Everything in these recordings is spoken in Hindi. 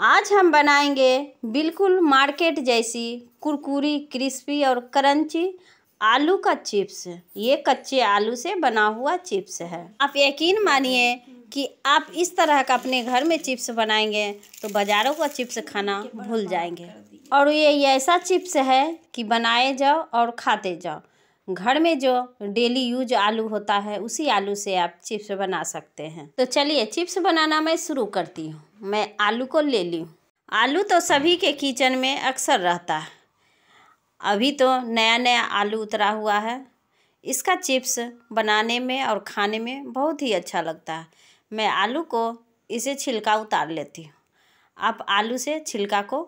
आज हम बनाएंगे बिल्कुल मार्केट जैसी कुरकुरी क्रिस्पी और करंची आलू का चिप्स ये कच्चे आलू से बना हुआ चिप्स है आप यकीन मानिए कि आप इस तरह का अपने घर में चिप्स बनाएंगे तो बाज़ारों का चिप्स खाना भूल जाएंगे और ये ऐसा चिप्स है कि बनाए जाओ और खाते जाओ घर में जो डेली यूज आलू होता है उसी आलू से आप चिप्स बना सकते हैं तो चलिए चिप्स बनाना मैं शुरू करती हूँ मैं आलू को ले ली आलू तो सभी के किचन में अक्सर रहता है अभी तो नया नया आलू उतरा हुआ है इसका चिप्स बनाने में और खाने में बहुत ही अच्छा लगता है मैं आलू को इसे छिलका उतार लेती हूँ आप आलू से छिलका को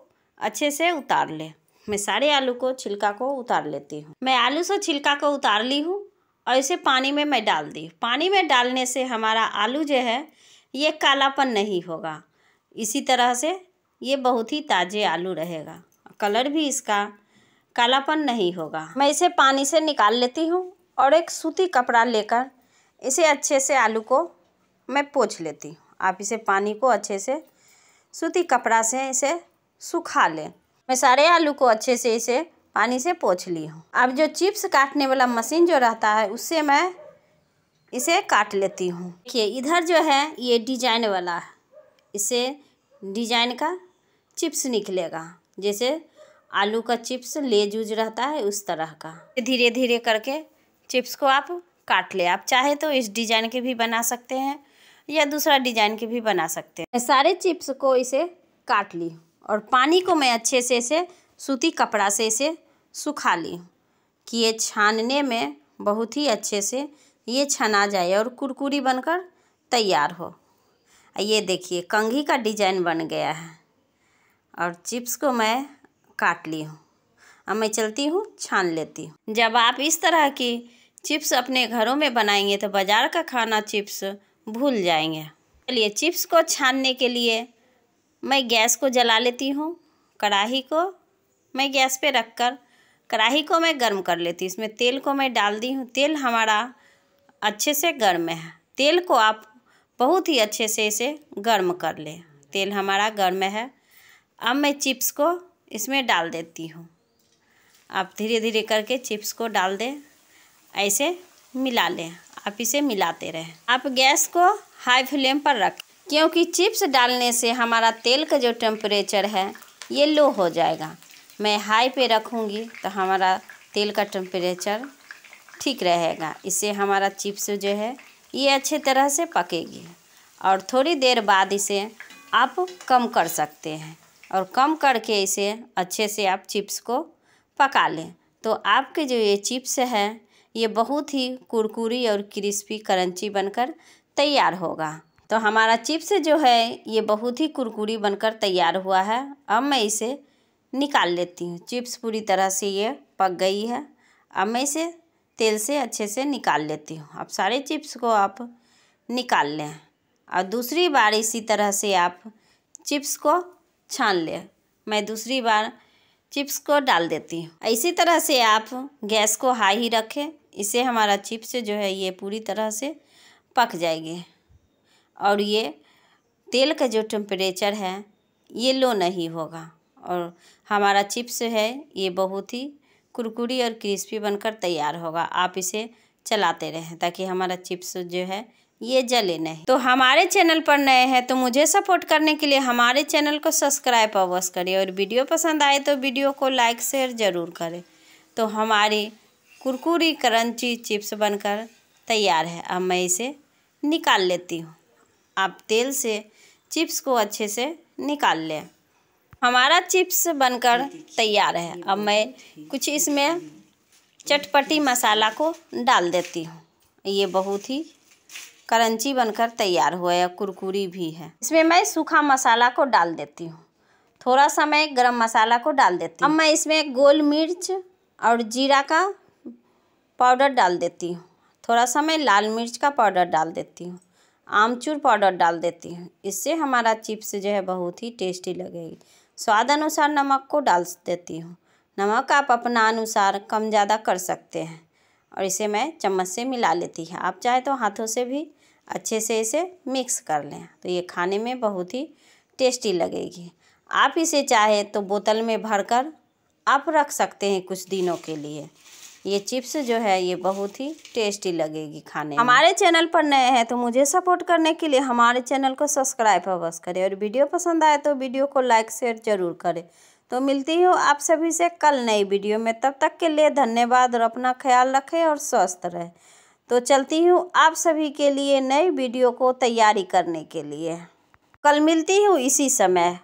अच्छे से उतार लें मैं सारे आलू को छिलका को उतार लेती हूँ मैं आलू से छिलका को उतार ली हूँ और इसे पानी में मैं डाल दी पानी में डालने से हमारा आलू जो है ये कालापन नहीं होगा इसी तरह से ये बहुत ही ताज़े आलू रहेगा कलर भी इसका कालापन नहीं होगा मैं इसे पानी से निकाल लेती हूँ और एक सूती कपड़ा लेकर इसे अच्छे से आलू को मैं पोछ लेती हूँ आप इसे पानी को अच्छे से सूती कपड़ा से इसे सुखा लें मैं सारे आलू को अच्छे से इसे पानी से पोछ ली हूँ अब जो चिप्स काटने वाला मशीन जो रहता है उससे मैं इसे काट लेती हूँ देखिए इधर जो है ये डिजाइन वाला है इसे डिजाइन का चिप्स निकलेगा जैसे आलू का चिप्स लेज उज रहता है उस तरह का धीरे धीरे करके चिप्स को आप काट ले आप चाहे तो इस डिजाइन के भी बना सकते हैं या दूसरा डिजाइन के भी बना सकते हैं सारे चिप्स को इसे काट ली और पानी को मैं अच्छे से इसे सूती कपड़ा से इसे सुखा ली कि ये छानने में बहुत ही अच्छे से ये छना जाए और कुरकुरी बनकर तैयार हो ये देखिए कंघी का डिजाइन बन गया है और चिप्स को मैं काट ली हूँ अब मैं चलती हूँ छान लेती हूँ जब आप इस तरह की चिप्स अपने घरों में बनाएंगे तो बाज़ार का खाना चिप्स भूल जाएंगे चलिए चिप्स को छानने के लिए मैं गैस को जला लेती हूँ कढ़ाही को मैं गैस पे रख कर कढ़ाही को मैं गर्म कर लेती हूँ इसमें तेल को मैं डाल दी हूँ तेल हमारा अच्छे से गर्म है तेल को आप बहुत ही अच्छे से इसे गर्म कर लें तेल हमारा गर्म है अब मैं चिप्स को इसमें डाल देती हूँ आप धीरे धीरे करके चिप्स को डाल दें ऐसे मिला लें आप इसे मिलाते रहें आप गैस को हाई फ्लेम पर रखें क्योंकि चिप्स डालने से हमारा तेल का जो टेम्परेचर है ये लो हो जाएगा मैं हाई पे रखूँगी तो हमारा तेल का टेम्परेचर ठीक रहेगा इससे हमारा चिप्स जो है ये अच्छे तरह से पकेगी और थोड़ी देर बाद इसे आप कम कर सकते हैं और कम करके इसे अच्छे से आप चिप्स को पका लें तो आपके जो ये चिप्स हैं ये बहुत ही कुरकुरी और क्रिस्पी करंची बनकर तैयार होगा तो हमारा चिप्स जो है ये बहुत ही कुरकुरी बनकर तैयार हुआ है अब मैं इसे निकाल लेती हूँ चिप्स पूरी तरह से ये पक गई है अब मैं इसे तेल से अच्छे से निकाल लेती हूँ अब सारे चिप्स को आप निकाल लें और दूसरी बार इसी तरह से आप चिप्स को छान लें मैं दूसरी बार चिप्स को डाल देती हूँ इसी तरह से आप गैस को हाई ही रखें इसे हमारा चिप्स जो है ये पूरी तरह से पक जाएगी और ये तेल का जो टेम्परेचर है ये लो नहीं होगा और हमारा चिप्स है ये बहुत ही कुरकुरी और क्रिस्पी बनकर तैयार होगा आप इसे चलाते रहें ताकि हमारा चिप्स जो है ये जले नहीं तो हमारे चैनल पर नए हैं तो मुझे सपोर्ट करने के लिए हमारे चैनल को सब्सक्राइब अवश्य करें और वीडियो पसंद आए तो वीडियो को लाइक शेयर ज़रूर करें तो हमारी कुरकुरी करंची चिप्स बनकर तैयार है अब मैं इसे निकाल लेती हूँ आप तेल से चिप्स को अच्छे से निकाल लें हमारा चिप्स बनकर तैयार है अब मैं कुछ इसमें चटपटी मसाला को डाल देती हूँ ये बहुत ही करंची बनकर तैयार हुआ है कुरकुरी भी है इसमें मैं सूखा मसाला को डाल देती हूँ थोड़ा सा मैं गरम मसाला को डाल देती हूँ अब मैं इसमें गोल मिर्च और जीरा का पाउडर डाल देती हूँ थोड़ा सा मैं लाल मिर्च का पाउडर डाल देती हूँ आमचूर पाउडर डाल देती हूँ इससे हमारा चिप्स जो है बहुत ही टेस्टी लगेगी स्वाद अनुसार नमक को डाल देती हूँ नमक आप अपना अनुसार कम ज़्यादा कर सकते हैं और इसे मैं चम्मच से मिला लेती है आप चाहे तो हाथों से भी अच्छे से इसे मिक्स कर लें तो ये खाने में बहुत ही टेस्टी लगेगी आप इसे चाहे तो बोतल में भरकर आप रख सकते हैं कुछ दिनों के लिए ये चिप्स जो है ये बहुत ही टेस्टी लगेगी खाने हमारे चैनल पर नए हैं तो मुझे सपोर्ट करने के लिए हमारे चैनल को सब्सक्राइब अवश्य करें और वीडियो पसंद आए तो वीडियो को लाइक शेयर जरूर करें तो मिलती हूँ आप सभी से कल नई वीडियो में तब तक के लिए धन्यवाद और अपना ख्याल रखें और स्वस्थ रहें तो चलती हूँ आप सभी के लिए नई वीडियो को तैयारी करने के लिए कल मिलती हूँ इसी समय